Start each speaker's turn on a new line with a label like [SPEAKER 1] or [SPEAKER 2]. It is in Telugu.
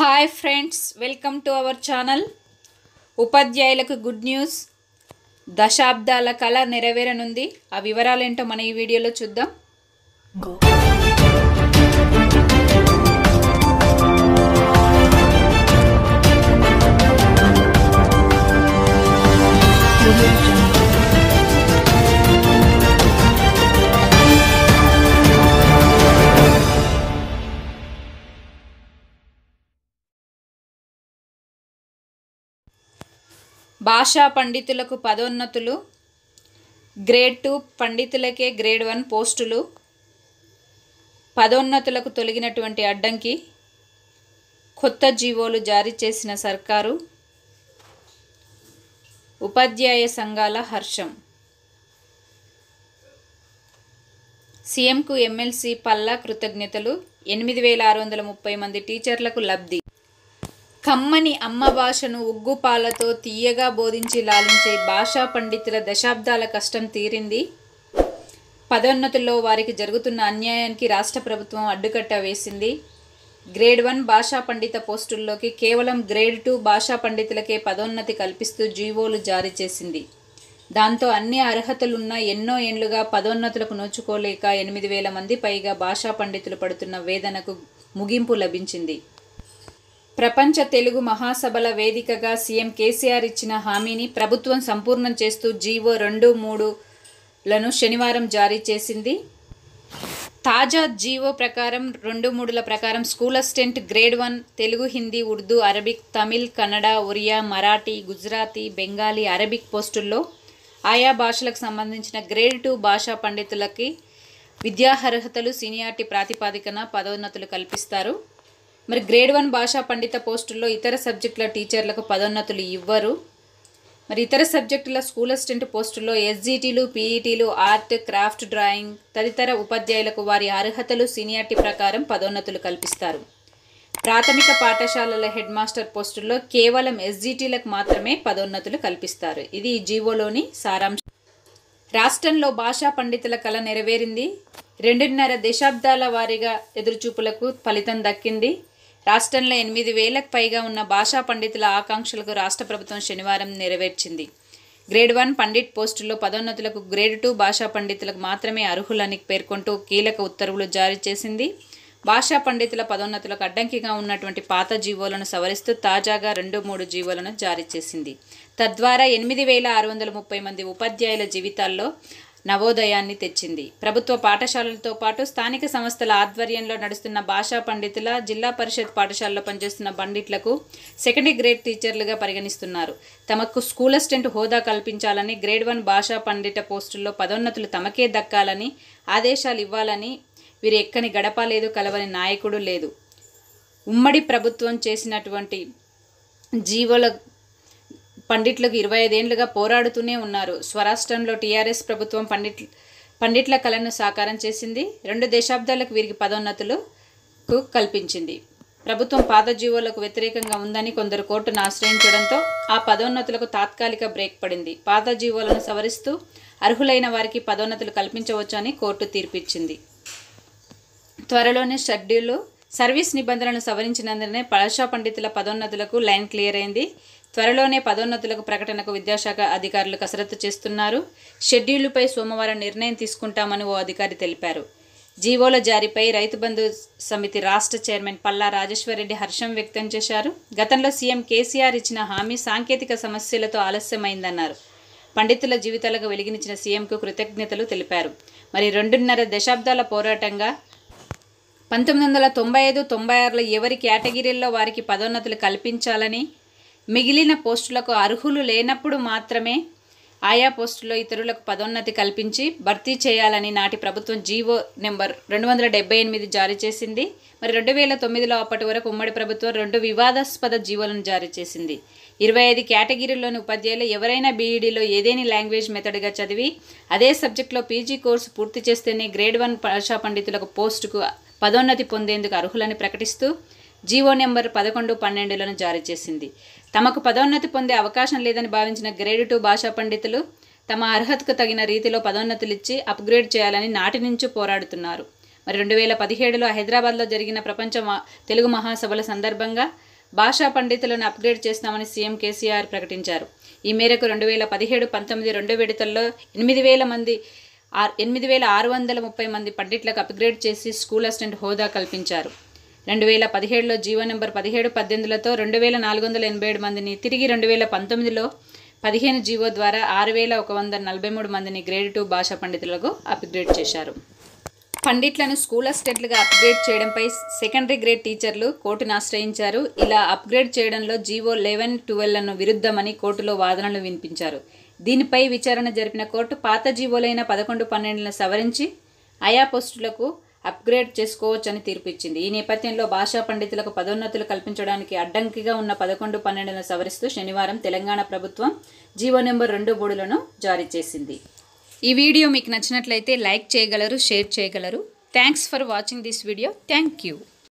[SPEAKER 1] hi friends welcome to our channel ఉపాధ్యాయులకు గుడ్ న్యూస్ దశాబ్దాల కళ నెరవేరనుంది ఆ వివరాలేంటో మన ఈ వీడియోలో చూద్దాం భాషా పండితులకు పదోన్నతులు గ్రేడ్ టూ పండితులకే గ్రేడ్ వన్ పోస్టులు పదోన్నతులకు తొలగినటువంటి అడ్డంకి కొత్త జీవోలు జారీ చేసిన సర్కారు ఉపాధ్యాయ సంఘాల హర్షం సీఎంకు ఎమ్మెల్సీ పల్లా కృతజ్ఞతలు ఎనిమిది వేల ఆరు వందల ముప్పై మంది టీచర్లకు లబ్ధి కమ్మని అమ్మ భాషను ఉగ్గుపాలతో తీయగా బోధించి లాలించే భాషా పండితుల దశాబ్దాల కష్టం తీరింది పదోన్నతుల్లో వారికి జరుగుతున్న అన్యాయానికి రాష్ట్ర ప్రభుత్వం అడ్డుకట్ట వేసింది గ్రేడ్ వన్ భాషా పండిత పోస్టుల్లోకి కేవలం గ్రేడ్ టూ భాషా పండితులకే పదోన్నతి కల్పిస్తూ జీవోలు జారీ చేసింది దాంతో అన్ని అర్హతలున్న ఎన్నో ఏండ్లుగా పదోన్నతులకు నోచుకోలేక ఎనిమిది వేల మంది పైగా భాషా పండితులు పడుతున్న వేదనకు ముగింపు లభించింది ప్రపంచ తెలుగు మహాసభల వేదికగా సీఎం కేసీఆర్ ఇచ్చిన హామీని ప్రభుత్వం సంపూర్ణం చేస్తూ జీవో రెండు మూడులను శనివారం జారీ చేసింది తాజా జీవో ప్రకారం రెండు మూడుల ప్రకారం school assistant grade one Telugu Hindi Urdu Arabic Tamil Kannada Oriya Marathi Gujarati Bengali Arabic పోస్టుల్లో ఆయా భాషలకు సంబంధించిన గ్రేడ్ టూ భాషా పండితులకి విద్యా అర్హతలు సీనియార్టీ ప్రాతిపాదికన పదోన్నతులు కల్పిస్తారు మరి గ్రేడ్ వన్ భాషా పండిత పోస్టుల్లో ఇతర సబ్జెక్టుల టీచర్లకు పదోన్నతులు ఇవ్వరు మరి ఇతర సబ్జెక్టుల స్కూల్ అసిస్టెంట్ పోస్టుల్లో ఎస్జీటీలు పీఈటీలు ఆర్ట్ క్రాఫ్ట్ డ్రాయింగ్ తదితర ఉపాధ్యాయులకు వారి అర్హతలు సీనియార్టీ ప్రకారం పదోన్నతులు కల్పిస్తారు ప్రాథమిక పాఠశాలల హెడ్ మాస్టర్ పోస్టుల్లో కేవలం ఎస్జీటీలకు మాత్రమే పదోన్నతులు కల్పిస్తారు ఇది జీవోలోని సారాంశం రాష్ట్రంలో భాషా పండితుల కళ నెరవేరింది రెండున్నర దశాబ్దాల వారీగా ఎదురుచూపులకు ఫలితం దక్కింది రాష్ట్రంలో ఎనిమిది వేలకు పైగా ఉన్న భాషా పండితుల ఆకాంక్షలకు రాష్ట్ర ప్రభుత్వం శనివారం నెరవేర్చింది గ్రేడ్ వన్ పండిట్ పోస్టుల్లో పదోన్నతులకు గ్రేడ్ టూ భాషా పండితులకు మాత్రమే అర్హులని పేర్కొంటూ కీలక ఉత్తర్వులు జారీ చేసింది భాషా పండితుల పదోన్నతులకు అడ్డంకిగా ఉన్నటువంటి పాత జీవోలను సవరిస్తూ తాజాగా రెండు మూడు జీవోలను జారీ చేసింది తద్వారా ఎనిమిది వేల ఆరు వందల ముప్పై మంది ఉపాధ్యాయుల జీవితాల్లో నవోదయాన్ని తెచ్చింది ప్రభుత్వ పాఠశాలలతో పాటు స్థానిక సంస్థల ఆధ్వర్యంలో నడుస్తున్న భాషా పండితుల జిల్లా పరిషత్ పాఠశాలలో పనిచేస్తున్న పండిట్లకు సెకండ్ గ్రేడ్ టీచర్లుగా పరిగణిస్తున్నారు తమకు స్కూల్ అసిస్టెంట్ హోదా కల్పించాలని గ్రేడ్ వన్ భాషా పండిత పోస్టుల్లో పదోన్నతులు తమకే దక్కాలని ఆదేశాలు ఇవ్వాలని వీరు ఎక్కని గడప లేదు కలవని నాయకుడు లేదు ఉమ్మడి ప్రభుత్వం చేసినటువంటి జీవోల పండిట్లకు ఇరవై ఐదేండ్లుగా పోరాడుతూనే ఉన్నారు స్వరాష్ట్రంలో టీఆర్ఎస్ ప్రభుత్వం పండిట్ పండిట్ల కళను సాకారం చేసింది రెండు దశాబ్దాలకు వీరికి పదోన్నతులకు కల్పించింది ప్రభుత్వం పాదజీవోలకు వ్యతిరేకంగా ఉందని కొందరు కోర్టును ఆశ్రయించడంతో ఆ పదోన్నతులకు తాత్కాలిక బ్రేక్ పడింది పాదజీవోలను సవరిస్తూ అర్హులైన వారికి పదోన్నతులు కల్పించవచ్చని కోర్టు తీర్పిచ్చింది త్వరలోనే షెడ్యూలు సర్వీస్ నిబంధనలను సవరించినందునే పలషా పండితుల పదోన్నతులకు లైన్ క్లియర్ అయింది త్వరలోనే పదోన్నతులకు ప్రకటనకు విద్యాశాఖ అధికారులు కసరత్తు చేస్తున్నారు షెడ్యూళ్లపై సోమవారం నిర్ణయం తీసుకుంటామని ఓ అధికారి తెలిపారు జీవోల జారీపై రైతు బంధు సమితి రాష్ట్ర చైర్మన్ పల్లా రాజేశ్వరరెడ్డి హర్షం వ్యక్తం చేశారు గతంలో సీఎం కేసీఆర్ ఇచ్చిన హామీ సాంకేతిక సమస్యలతో ఆలస్యమైందన్నారు పండితుల జీవితాలకు వెలిగించిన సీఎంకు కృతజ్ఞతలు తెలిపారు మరి రెండున్నర దశాబ్దాల పోరాటంగా పంతొమ్మిది వందల తొంభై ఐదు తొంభై ఆరులో ఎవరి కేటగిరీల్లో వారికి పదోన్నతులు కల్పించాలని మిగిలిన పోస్టులకు అర్హులు లేనప్పుడు మాత్రమే ఆయా పోస్టులో ఇతరులకు పదోన్నతి కల్పించి భర్తీ చేయాలని నాటి ప్రభుత్వం జీవో నెంబర్ రెండు వందల డెబ్బై ఎనిమిది జారీ చేసింది మరి రెండు వేల తొమ్మిదిలో అప్పటి వరకు ఉమ్మడి ప్రభుత్వం రెండు వివాదాస్పద జీవోలను జారీ చేసింది ఇరవై ఐదు కేటగిరీలోని ఉపాధ్యాయులు ఎవరైనా బీఈడీలో ఏదేని లాంగ్వేజ్ మెథడ్గా చదివి అదే సబ్జెక్టులో పీజీ కోర్సు పూర్తి చేస్తేనే గ్రేడ్ వన్ భాషా పండితులకు పోస్టుకు పదోన్నతి పొందేందుకు అర్హులని ప్రకటిస్తూ జీవో నెంబర్ పదకొండు పన్నెండులను జారీ చేసింది తమకు పదోన్నతి పొందే అవకాశం లేదని భావించిన గ్రేడ్ టూ భాషా పండితులు తమ అర్హతకు తగిన రీతిలో పదోన్నతులు ఇచ్చి అప్గ్రేడ్ చేయాలని నాటి నుంచి పోరాడుతున్నారు మరి రెండు వేల పదిహేడులో హైదరాబాద్లో జరిగిన ప్రపంచ తెలుగు మహాసభల సందర్భంగా భాషా పండితులను అప్గ్రేడ్ చేస్తామని సీఎం కేసీఆర్ ప్రకటించారు ఈ మేరకు రెండు వేల పదిహేడు పంతొమ్మిది రెండు విడతల్లో ఎనిమిది వేల మంది ఎనిమిది వేల ఆరు వందల ముప్పై మంది పండిట్లకు అప్గ్రేడ్ చేసి స్కూల్ అసిస్టెంట్ హోదా కల్పించారు రెండు వేల పదిహేడులో జీవో నెంబర్ పదిహేడు పద్దెనిమిదిలతో రెండు వేల నాలుగు వందల ఎనభై ఏడు మందిని తిరిగి రెండు వేల పంతొమ్మిదిలో పదిహేను జీవో ద్వారా ఆరు వేల ఒక వంద నలభై మూడు మందిని గ్రేడ్ టూ భాషా పండితులకు అప్గ్రేడ్ చేశారు పండిట్లను స్కూల్ అసిస్టెంట్లుగా అప్గ్రేడ్ చేయడంపై సెకండరీ గ్రేడ్ టీచర్లు కోర్టును ఆశ్రయించారు ఇలా అప్గ్రేడ్ చేయడంలో జీవో లెవెన్ ట్వెల్వ్లను విరుద్ధమని కోర్టులో వాదనలు వినిపించారు దీనిపై విచారణ జరిపిన కోర్టు పాత జీవోలైన పదకొండు పన్నెండులను సవరించి ఆయా పోస్టులకు అప్గ్రేడ్ చేసుకోవచ్చని తీర్పిచ్చింది ఈ నేపథ్యంలో భాషా పండితులకు పదోన్నతులు కల్పించడానికి అడ్డంకిగా ఉన్న పదకొండు పన్నెండును సవరిస్తూ శనివారం తెలంగాణ ప్రభుత్వం జీవో నెంబర్ రెండు మూడులను జారీ చేసింది ఈ వీడియో మీకు నచ్చినట్లయితే లైక్ చేయగలరు షేర్ చేయగలరు thanks for watching this video thank you